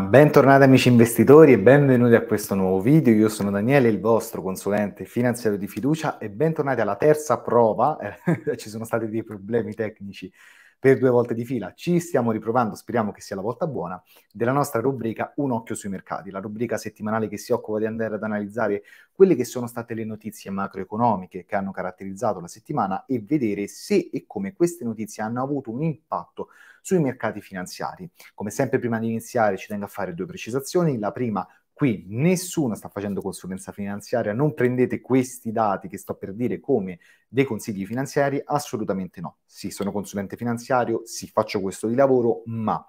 bentornati amici investitori e benvenuti a questo nuovo video. Io sono Daniele, il vostro consulente finanziario di fiducia e bentornati alla terza prova. ci sono stati dei problemi tecnici per due volte di fila. Ci stiamo riprovando, speriamo che sia la volta buona, della nostra rubrica Un occhio sui mercati, la rubrica settimanale che si occupa di andare ad analizzare quelle che sono state le notizie macroeconomiche che hanno caratterizzato la settimana e vedere se e come queste notizie hanno avuto un impatto sui mercati finanziari. Come sempre prima di iniziare ci tengo a fare due precisazioni. La prima Qui nessuno sta facendo consulenza finanziaria, non prendete questi dati che sto per dire come dei consigli finanziari, assolutamente no. Sì, sono consulente finanziario, sì, faccio questo di lavoro, ma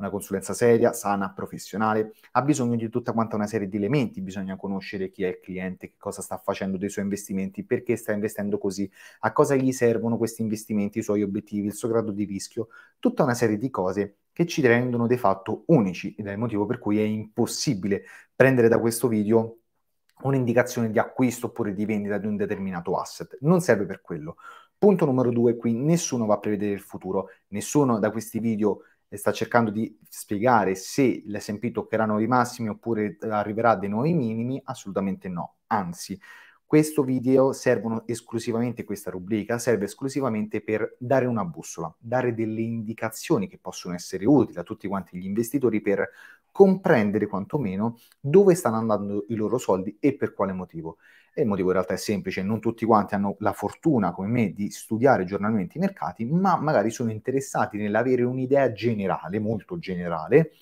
una consulenza seria, sana, professionale, ha bisogno di tutta quanta una serie di elementi, bisogna conoscere chi è il cliente, che cosa sta facendo dei suoi investimenti, perché sta investendo così, a cosa gli servono questi investimenti, i suoi obiettivi, il suo grado di rischio, tutta una serie di cose che ci rendono di fatto unici ed è il motivo per cui è impossibile prendere da questo video un'indicazione di acquisto oppure di vendita di un determinato asset. Non serve per quello. Punto numero due, qui nessuno va a prevedere il futuro, nessuno da questi video sta cercando di spiegare se l'SP toccherà nuovi massimi oppure eh, arriverà a dei nuovi minimi, assolutamente no. Anzi, questo video servono esclusivamente, questa rubrica serve esclusivamente per dare una bussola, dare delle indicazioni che possono essere utili a tutti quanti gli investitori per comprendere quantomeno dove stanno andando i loro soldi e per quale motivo. E il motivo in realtà è semplice, non tutti quanti hanno la fortuna come me di studiare giornalmente i mercati, ma magari sono interessati nell'avere un'idea generale, molto generale,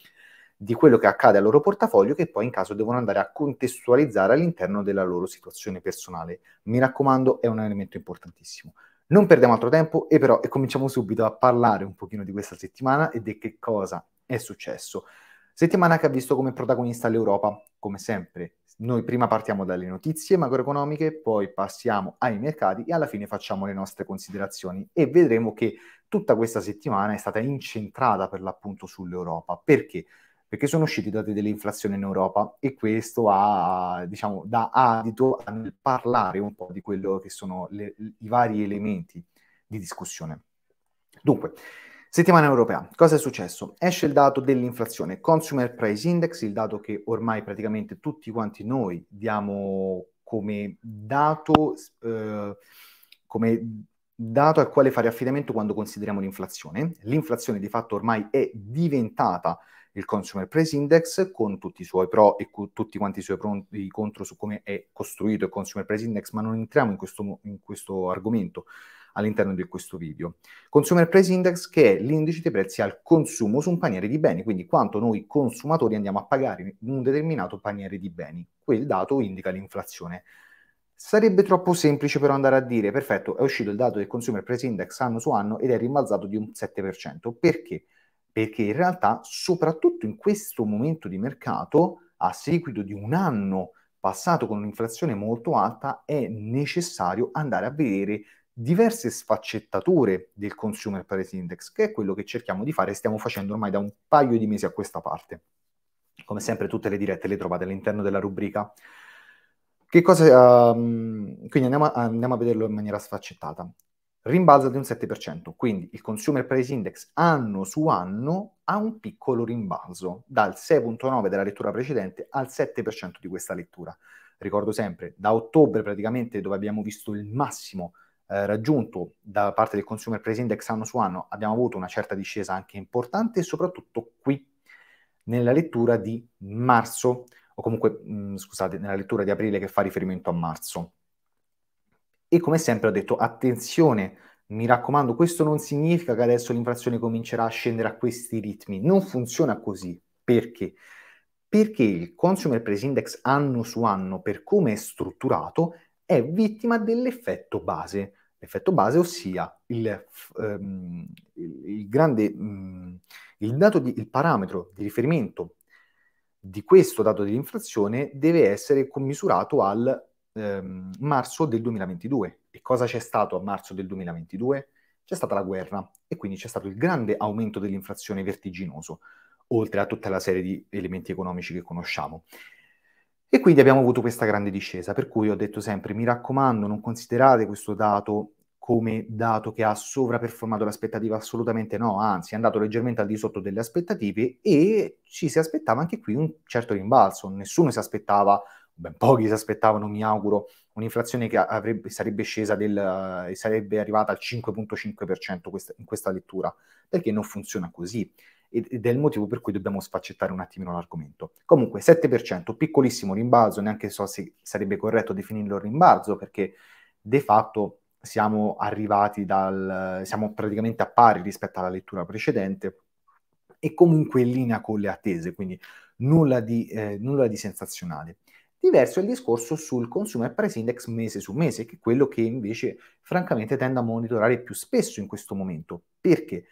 di quello che accade al loro portafoglio che poi in caso devono andare a contestualizzare all'interno della loro situazione personale. Mi raccomando, è un elemento importantissimo. Non perdiamo altro tempo e però e cominciamo subito a parlare un pochino di questa settimana e di che cosa è successo. Settimana che ha visto come protagonista l'Europa, come sempre, noi prima partiamo dalle notizie macroeconomiche, poi passiamo ai mercati e alla fine facciamo le nostre considerazioni e vedremo che tutta questa settimana è stata incentrata per l'appunto sull'Europa. Perché? Perché sono usciti i dati dell'inflazione in Europa e questo ha, diciamo, da adito a parlare un po' di quello che sono le, i vari elementi di discussione. Dunque, Settimana europea, cosa è successo? Esce il dato dell'inflazione, Consumer Price Index, il dato che ormai praticamente tutti quanti noi diamo come dato, eh, come dato al quale fare affidamento quando consideriamo l'inflazione. L'inflazione di fatto ormai è diventata il Consumer Price Index con tutti i suoi pro e cu- tutti quanti i suoi pro- i contro su come è costruito il Consumer Price Index, ma non entriamo in questo, in questo argomento all'interno di questo video. Consumer Price Index che è l'indice dei prezzi al consumo su un paniere di beni, quindi quanto noi consumatori andiamo a pagare in un determinato paniere di beni. Quel dato indica l'inflazione. Sarebbe troppo semplice però andare a dire, perfetto, è uscito il dato del Consumer Price Index anno su anno ed è rimbalzato di un 7%. Perché? Perché in realtà, soprattutto in questo momento di mercato, a seguito di un anno passato con un'inflazione molto alta, è necessario andare a vedere diverse sfaccettature del Consumer Price Index, che è quello che cerchiamo di fare e stiamo facendo ormai da un paio di mesi a questa parte. Come sempre tutte le dirette le trovate all'interno della rubrica. Che cosa, um, quindi andiamo a, andiamo a vederlo in maniera sfaccettata. Rimbalzo di un 7%, quindi il Consumer Price Index anno su anno ha un piccolo rimbalzo, dal 6.9 della lettura precedente al 7% di questa lettura. Ricordo sempre, da ottobre praticamente dove abbiamo visto il massimo eh, raggiunto da parte del Consumer Price Index anno su anno, abbiamo avuto una certa discesa anche importante, soprattutto qui nella lettura di marzo, o comunque, mh, mm, scusate, nella lettura di aprile che fa riferimento a marzo. E come sempre ho detto, attenzione, mi raccomando, questo non significa che adesso l'inflazione comincerà a scendere a questi ritmi, non funziona così. Perché? Perché il Consumer Price Index anno su anno, per come è strutturato, è vittima dell'effetto base. L'effetto base, ossia il, ehm, il, grande, mh, mm, il, di, il parametro di riferimento di questo dato dell'inflazione deve essere commisurato al ehm, marzo del 2022. E cosa c'è stato a marzo del 2022? C'è stata la guerra e quindi c'è stato il grande aumento dell'inflazione vertiginoso, oltre a tutta la serie di elementi economici che conosciamo. E quindi abbiamo avuto questa grande discesa, per cui ho detto sempre, mi raccomando, non considerate questo dato come dato che ha sovraperformato l'aspettativa, assolutamente no, anzi è andato leggermente al di sotto delle aspettative e ci si aspettava anche qui un certo rimbalzo, nessuno si aspettava ben pochi si aspettavano, mi auguro, un'inflazione che avrebbe, sarebbe scesa del, e eh, sarebbe arrivata al 5.5% questa, in questa lettura, perché non funziona così ed è il motivo per cui dobbiamo sfaccettare un attimino l'argomento. Comunque 7%, piccolissimo rimbalzo, neanche so se sarebbe corretto definirlo rimbalzo perché de fatto siamo arrivati dal siamo praticamente a pari rispetto alla lettura precedente e comunque in linea con le attese, quindi nulla di, eh, nulla di sensazionale. Diverso è il discorso sul consumer price index mese su mese, che è quello che invece francamente tendo a monitorare più spesso in questo momento. Perché?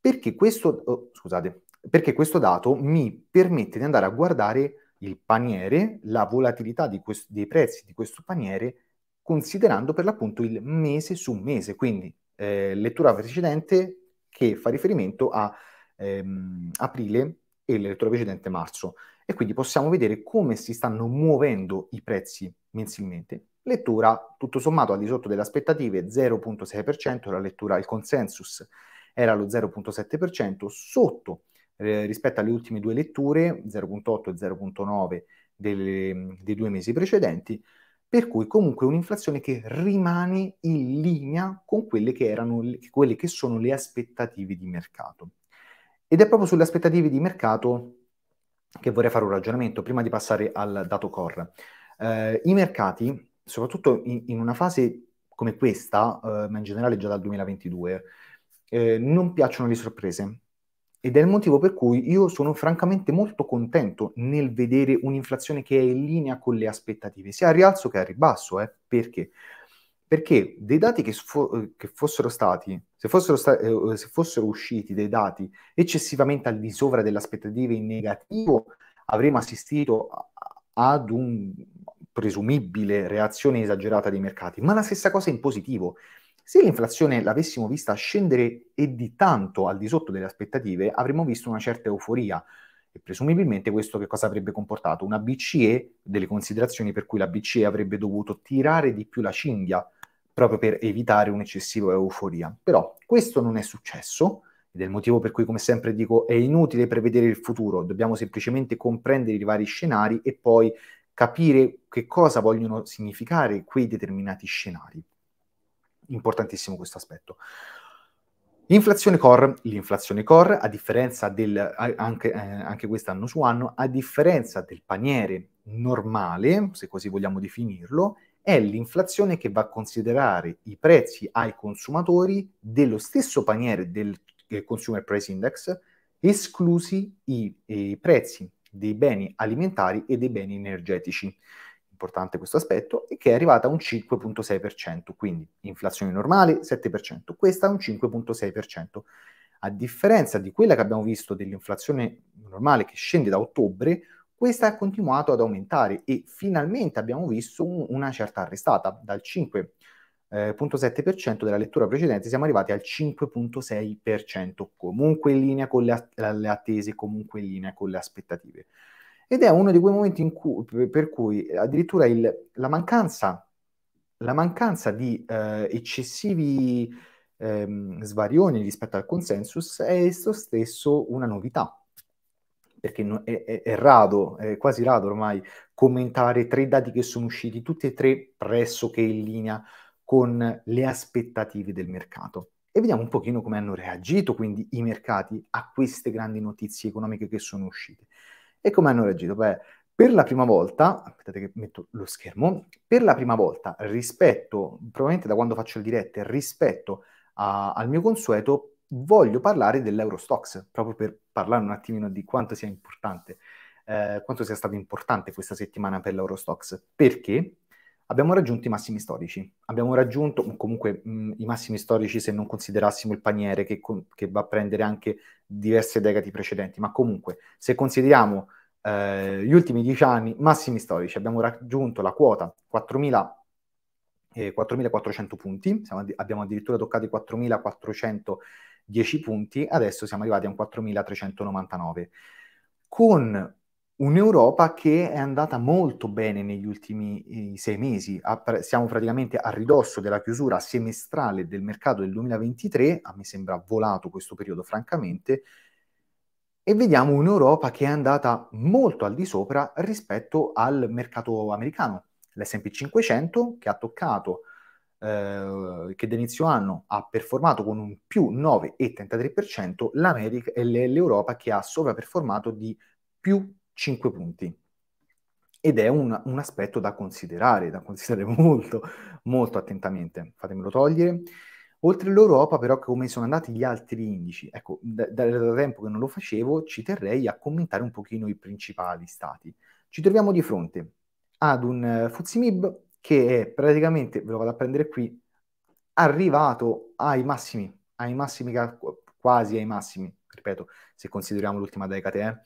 Perché questo, oh, scusate, perché questo dato mi permette di andare a guardare il paniere, la volatilità questo, dei prezzi di questo paniere, considerando per l'appunto il mese su mese. Quindi eh, lettura precedente che fa riferimento a ehm, aprile e lettura precedente marzo e quindi possiamo vedere come si stanno muovendo i prezzi mensilmente. Lettura tutto sommato al di sotto delle aspettative 0.6%, la lettura il consensus era lo 0.7%, sotto eh, rispetto alle ultime due letture 0.8 e 0.9 dei due mesi precedenti, per cui comunque un'inflazione che rimane in linea con quelle che, erano, quelle che sono le aspettative di mercato. Ed è proprio sulle aspettative di mercato che vorrei fare un ragionamento prima di passare al dato core. Eh, I mercati, soprattutto in, in, una fase come questa, eh, ma in generale già dal 2022, eh, non piacciono le sorprese. Ed è il motivo per cui io sono francamente molto contento nel vedere un'inflazione che è in linea con le aspettative, sia a rialzo che a ribasso. Eh. Perché? Perché dei dati che, sfo- eh, che fossero stati se fossero, sta- eh, eh, se fossero usciti dei dati eccessivamente al di sopra delle aspettative in negativo, avremmo assistito a- ad un presumibile reazione esagerata dei mercati, ma la stessa cosa in positivo. Se l'inflazione l'avessimo vista scendere e di tanto al di sotto delle aspettative, avremmo visto una certa euforia e presumibilmente questo che cosa avrebbe comportato? Una BCE, delle considerazioni per cui la BCE avrebbe dovuto tirare di più la cinghia proprio per evitare un'eccessiva euforia. Però questo non è successo ed è il motivo per cui, come sempre dico, è inutile prevedere il futuro, dobbiamo semplicemente comprendere i vari scenari e poi capire che cosa vogliono significare quei determinati scenari. Importantissimo questo aspetto. Inflazione core, l'inflazione core, a differenza del, anche, eh, anche quest'anno su anno, a differenza del paniere normale, se così vogliamo definirlo, è l'inflazione che va a considerare i prezzi ai consumatori dello stesso paniere del, eh, Consumer Price Index, esclusi i, eh, i prezzi dei beni alimentari e dei beni energetici importante questo aspetto, e che è arrivata a un 5.6%, quindi inflazione normale 7%, questa è un 5.6%. A differenza di quella che abbiamo visto dell'inflazione normale che scende da ottobre, questa ha continuato ad aumentare e finalmente abbiamo visto un, una certa arrestata. Dal 5,7% eh, della lettura precedente siamo arrivati al 5,6%, comunque in linea con le, le, attese, comunque in linea con le aspettative. Ed è uno di quei momenti cui, per cui addirittura il, la, mancanza, la, mancanza, di eh, eccessivi ehm, svarioni rispetto al consensus è esso stesso una novità perché è, è, è rado, è quasi rado ormai, commentare tre dati che sono usciti, tutti e tre pressoché in linea con le aspettative del mercato. E vediamo un pochino come hanno reagito quindi i mercati a queste grandi notizie economiche che sono uscite. E come hanno reagito? Beh, per la prima volta, aspettate che metto lo schermo, per la prima volta rispetto, probabilmente da quando faccio il dirette, rispetto a, al mio consueto, voglio parlare dell'Eurostox, proprio per parlare un attimino di quanto sia importante, eh, quanto sia stato importante questa settimana per l'Eurostox, perché abbiamo raggiunto i massimi storici, abbiamo raggiunto comunque mh, mm, i massimi storici se non considerassimo il paniere che, che, va a prendere anche diverse decadi precedenti, ma comunque se consideriamo eh, gli ultimi dieci anni, massimi storici, abbiamo raggiunto la quota 4000 4.400 eh, punti, siamo, abbiamo addirittura toccato i 4.400 10 punti, adesso siamo arrivati a un 4.399, con un'Europa che è andata molto bene negli ultimi eh, sei mesi, siamo praticamente a ridosso della chiusura semestrale del mercato del 2023, a me sembra volato questo periodo francamente, e vediamo un'Europa che è andata molto al di sopra rispetto al mercato americano, l'SP 500 che ha toccato eh, che da inizio anno ha performato con un più 9,33%, l'America e l'Europa che ha sovraperformato di più 5 punti. Ed è un, un aspetto da considerare, da considerare molto, molto attentamente. Fatemelo togliere. Oltre l'Europa, però, come sono andati gli altri indici? Ecco, da, da, da, tempo che non lo facevo, ci terrei a commentare un pochino i principali stati. Ci troviamo di fronte ad un uh, eh, Fuzimib che è praticamente, ve lo vado a prendere qui, arrivato ai massimi, ai massimi, quasi ai massimi, ripeto, se consideriamo l'ultima decade,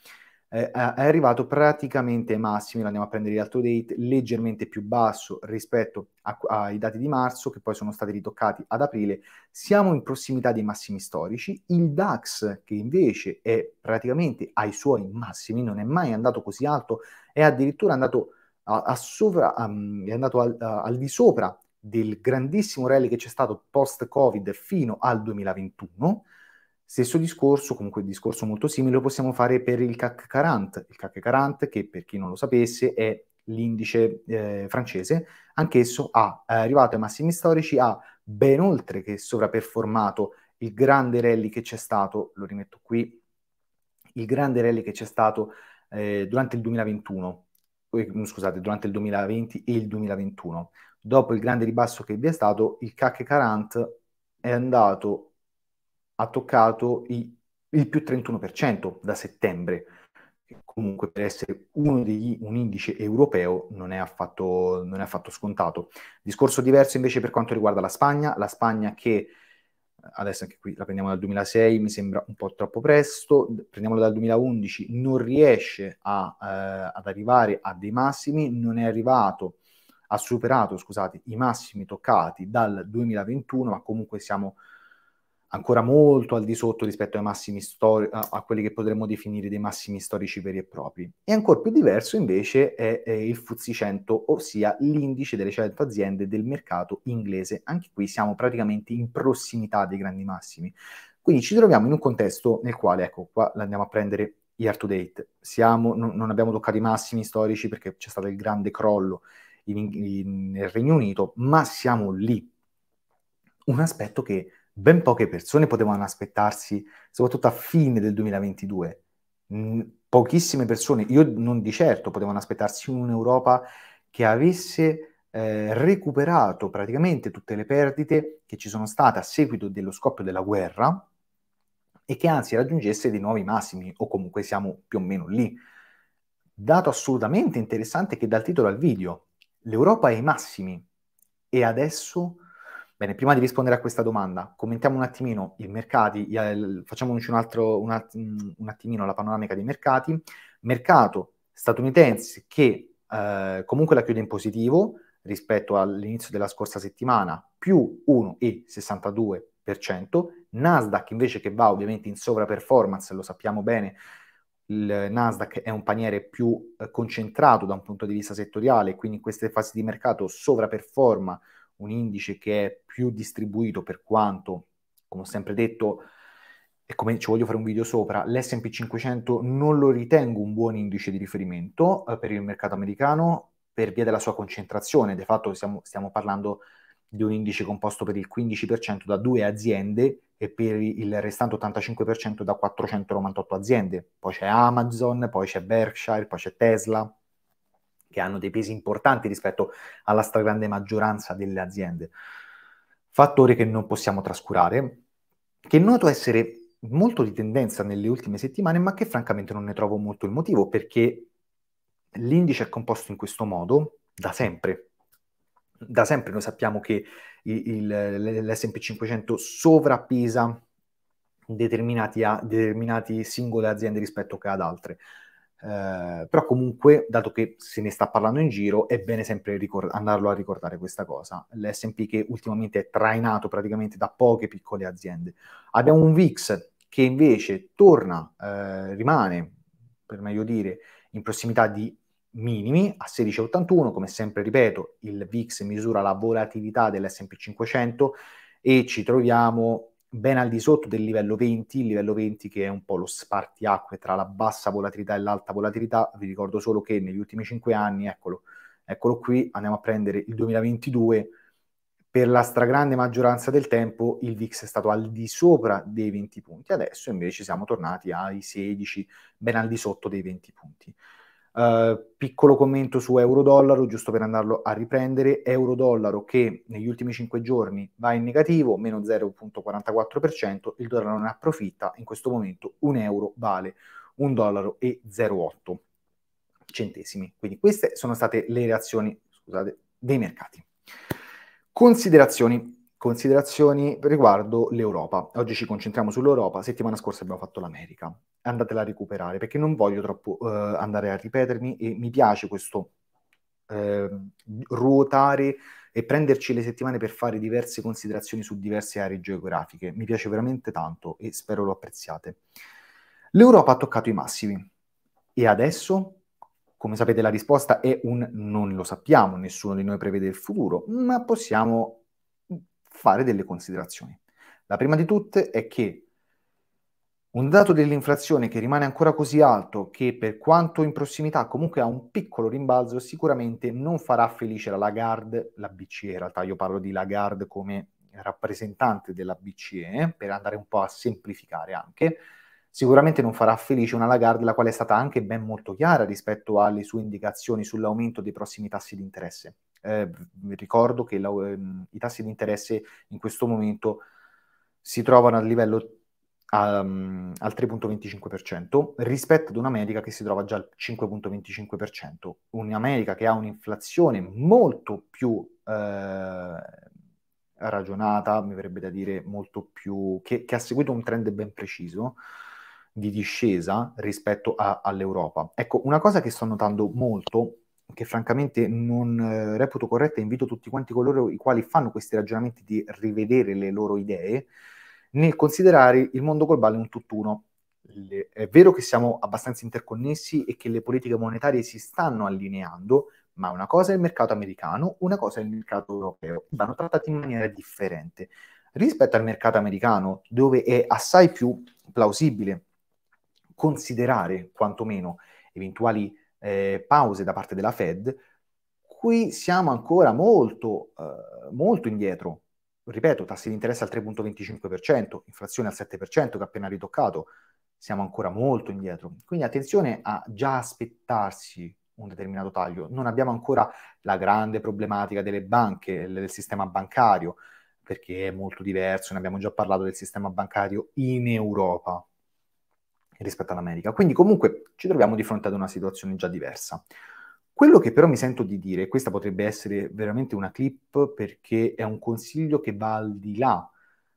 eh, eh, è arrivato praticamente ai massimi, lo andiamo a prendere l'altro date, leggermente più basso rispetto a, ai dati di marzo, che poi sono stati ritoccati ad aprile, siamo in prossimità dei massimi storici, il DAX, che invece è praticamente ai suoi massimi, non è mai andato così alto, è addirittura andato a, a sovra, a, ehm, è andato al, al di sopra del grandissimo rally che c'è stato post-Covid fino al 2021. Stesso discorso, comunque un discorso molto simile, lo possiamo fare per il CAC 40. Il CAC 40, che per chi non lo sapesse, è l'indice eh, francese, anch'esso ha è arrivato ai massimi storici, ha ben oltre che sovraperformato il grande rally che c'è stato, lo rimetto qui, il grande rally che c'è stato eh, durante il 2021, eh, scusate, durante il 2020 e il 2021. Dopo il grande ribasso che vi è stato, il CAC 40 è andato, ha toccato i, il più 31% da settembre. Comunque per essere uno degli, un indice europeo non è, affatto, non è affatto scontato. Discorso diverso invece per quanto riguarda la Spagna, la Spagna che adesso anche qui la prendiamo dal 2006, mi sembra un po' troppo presto, prendiamola dal 2011, non riesce a, eh, ad arrivare a dei massimi, non è arrivato, ha superato, scusate, i massimi toccati dal 2021, ma comunque siamo ancora molto al di sotto rispetto ai massimi storici, a quelli che potremmo definire dei massimi storici veri e propri. E ancora più diverso invece è, è il FTSE 100, ossia l'indice delle 100 aziende del mercato inglese. Anche qui siamo praticamente in prossimità dei grandi massimi. Quindi ci troviamo in un contesto nel quale, ecco, qua andiamo a prendere year to date, Siamo, non, non abbiamo toccato i massimi storici perché c'è stato il grande crollo in, in, nel Regno Unito, ma siamo lì. Un aspetto che ben poche persone potevano aspettarsi, soprattutto a fine del 2022, mh, pochissime persone, io non di certo, potevano aspettarsi un'Europa che avesse eh, recuperato praticamente tutte le perdite che ci sono state a seguito dello scoppio della guerra e che anzi raggiungesse dei nuovi massimi, o comunque siamo più o meno lì. Dato assolutamente interessante che dal titolo al video, l'Europa ai massimi e adesso Bene, prima di rispondere a questa domanda, commentiamo un attimino i mercati, eh, facciamoci un, altro, un, att- un attimino la panoramica dei mercati. Mercato statunitense che eh, comunque la chiude in positivo rispetto all'inizio della scorsa settimana, più 1,62%. Nasdaq invece che va ovviamente in sovraperformance, lo sappiamo bene, il Nasdaq è un paniere più eh, concentrato da un punto di vista settoriale, quindi in queste fasi di mercato sovraperforma un indice che è più distribuito per quanto, come ho sempre detto, e come ci voglio fare un video sopra, l'SP 500 non lo ritengo un buon indice di riferimento eh, per il mercato americano per via della sua concentrazione. De fatto stiamo, stiamo parlando di un indice composto per il 15% da due aziende e per il restante 85% da 498 aziende. Poi c'è Amazon, poi c'è Berkshire, poi c'è Tesla, che hanno dei pesi importanti rispetto alla stragrande maggioranza delle aziende. Fattore che non possiamo trascurare, che noto essere molto di tendenza nelle ultime settimane, ma che francamente non ne trovo molto il motivo, perché l'indice è composto in questo modo da sempre. Da sempre noi sappiamo che l'SP 500 sovrappesa determinati, a, determinati singole aziende rispetto ad altre. Eh, però comunque, dato che se ne sta parlando in giro, è bene sempre ricord- andarlo a ricordare questa cosa. L'SP che ultimamente è trainato praticamente da poche piccole aziende. Abbiamo un VIX che invece torna, eh, rimane, per meglio dire, in prossimità di minimi a 16,81. Come sempre ripeto, il VIX misura la volatilità dell'SP 500 e ci troviamo ben al di sotto del livello 20, il livello 20 che è un po' lo spartiacque tra la bassa volatilità e l'alta volatilità, vi ricordo solo che negli ultimi 5 anni, eccolo, eccolo qui, andiamo a prendere il 2022, per la stragrande maggioranza del tempo il VIX è stato al di sopra dei 20 punti, adesso invece siamo tornati ai 16, ben al di sotto dei 20 punti. Uh, piccolo commento su euro-dollaro, giusto per andarlo a riprendere, euro-dollaro che negli ultimi 5 giorni va in negativo, meno 0,44%, il dollaro ne approfitta, in questo momento un euro vale 1 dollaro e 0,8 centesimi. Quindi queste sono state le reazioni scusate, dei mercati. Considerazioni. Considerazioni riguardo l'Europa. Oggi ci concentriamo sull'Europa, settimana scorsa abbiamo fatto l'America andatela a recuperare perché non voglio troppo eh, andare a ripetermi e mi piace questo eh, ruotare e prenderci le settimane per fare diverse considerazioni su diverse aree geografiche. Mi piace veramente tanto e spero lo apprezziate. L'Europa ha toccato i massimi e adesso, come sapete, la risposta è un non lo sappiamo, nessuno di noi prevede il futuro, ma possiamo fare delle considerazioni. La prima di tutte è che un dato dell'inflazione che rimane ancora così alto che per quanto in prossimità comunque ha un piccolo rimbalzo sicuramente non farà felice la Lagarde, la BCE in realtà io parlo di Lagarde come rappresentante della BCE eh, per andare un po' a semplificare anche, sicuramente non farà felice una Lagarde la quale è stata anche ben molto chiara rispetto alle sue indicazioni sull'aumento dei prossimi tassi di interesse. Eh, ricordo che la, eh, i tassi di interesse in questo momento si trovano a livello al 3.25% rispetto ad un'America che si trova già al 5.25%, un'America che ha un'inflazione molto più eh, ragionata, mi verrebbe da dire molto più, che, che ha seguito un trend ben preciso di discesa rispetto a, all'Europa. Ecco, una cosa che sto notando molto, che francamente non eh, reputo corretta, invito tutti quanti coloro i quali fanno questi ragionamenti di rivedere le loro idee, nel considerare il mondo globale un tutt'uno. è vero che siamo abbastanza interconnessi e che le politiche monetarie si stanno allineando, ma una cosa è il mercato americano, una cosa è il mercato europeo, vanno trattati in maniera differente. Rispetto al mercato americano, dove è assai più plausibile considerare quantomeno eventuali eh, pause da parte della Fed, qui siamo ancora molto, eh, molto indietro ripeto, tassi di interesse al 3.25%, inflazione al 7% che ha appena ritoccato, siamo ancora molto indietro. Quindi attenzione a già aspettarsi un determinato taglio. Non abbiamo ancora la grande problematica delle banche, del sistema bancario, perché è molto diverso, ne abbiamo già parlato del sistema bancario in Europa rispetto all'America. Quindi comunque ci troviamo di fronte ad una situazione già diversa. Quello che però mi sento di dire, questa potrebbe essere veramente una clip perché è un consiglio che va al di là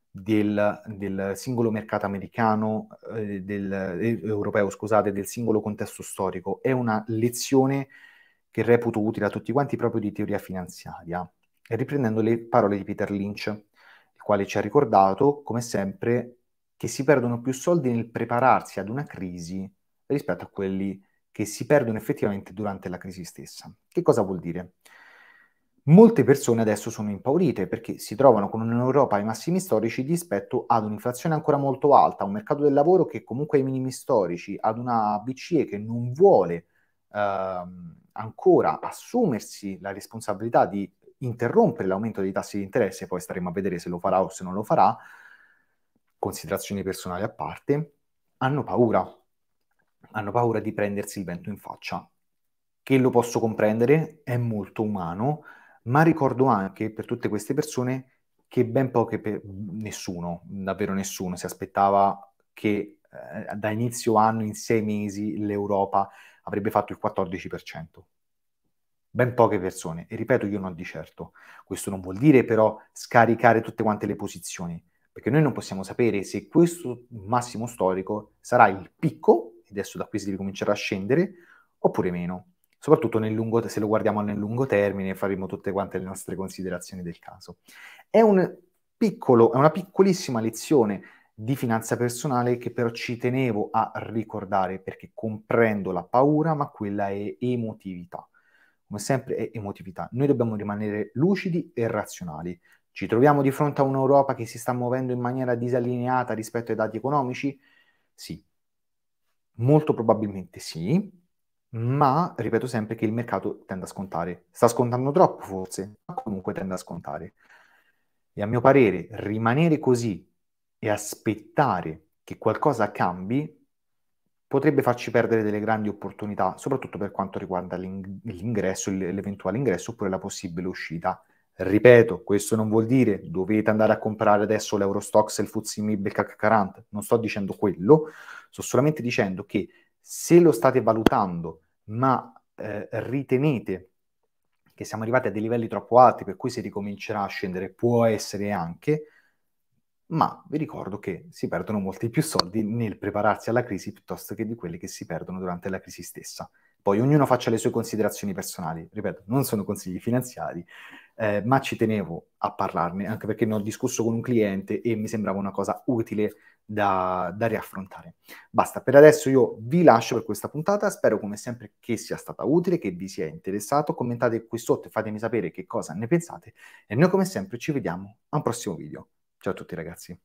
del, del singolo mercato americano, eh, del, eh, europeo, scusate, del singolo contesto storico, è una lezione che reputo utile a tutti quanti proprio di teoria finanziaria. E riprendendo le parole di Peter Lynch, il quale ci ha ricordato, come sempre, che si perdono più soldi nel prepararsi ad una crisi rispetto a quelli che si perdono effettivamente durante la crisi stessa. Che cosa vuol dire? Molte persone adesso sono impaurite perché si trovano con un'Europa ai massimi storici rispetto ad un'inflazione ancora molto alta, un mercato del lavoro che comunque è ai minimi storici, ad una BCE che non vuole eh, ancora assumersi la responsabilità di interrompere l'aumento dei tassi di interesse, poi staremo a vedere se lo farà o se non lo farà, considerazioni personali a parte, hanno paura hanno paura di prendersi il vento in faccia, che lo posso comprendere, è molto umano, ma ricordo anche per tutte queste persone che ben poche, pe- nessuno, davvero nessuno, si aspettava che eh, da inizio anno in sei mesi l'Europa avrebbe fatto il 14%. Ben poche persone, e ripeto io non di certo. Questo non vuol dire però scaricare tutte quante le posizioni, perché noi non possiamo sapere se questo massimo storico sarà il picco adesso da qui si ricomincerà a scendere, oppure meno. Soprattutto nel lungo, se lo guardiamo nel lungo termine faremo tutte quante le nostre considerazioni del caso. È, un piccolo, è una piccolissima lezione di finanza personale che però ci tenevo a ricordare perché comprendo la paura, ma quella è emotività. Come sempre è emotività. Noi dobbiamo rimanere lucidi e razionali. Ci troviamo di fronte a un'Europa che si sta muovendo in maniera disallineata rispetto ai dati economici? Sì, Molto probabilmente sì, ma ripeto sempre che il mercato tende a scontare. Sta scontando troppo forse, ma comunque tende a scontare. E a mio parere rimanere così e aspettare che qualcosa cambi potrebbe farci perdere delle grandi opportunità, soprattutto per quanto riguarda l'ing- l'ingresso, l'eventuale ingresso oppure la possibile uscita Ripeto, questo non vuol dire dovete andare a comprare adesso l'Eurostox e il FTSE MIB e il CAC 40, non sto dicendo quello, sto solamente dicendo che se lo state valutando ma eh, ritenete che siamo arrivati a dei livelli troppo alti per cui si ricomincerà a scendere, può essere anche, ma vi ricordo che si perdono molti più soldi nel prepararsi alla crisi piuttosto che di quelli che si perdono durante la crisi stessa poi ognuno faccia le sue considerazioni personali. Ripeto, non sono consigli finanziari, eh, ma ci tenevo a parlarne, anche perché ne ho discusso con un cliente e mi sembrava una cosa utile da, da riaffrontare. Basta, per adesso io vi lascio per questa puntata, spero come sempre che sia stata utile, che vi sia interessato, commentate qui sotto e fatemi sapere che cosa ne pensate e noi come sempre ci vediamo a un prossimo video. Ciao a tutti ragazzi.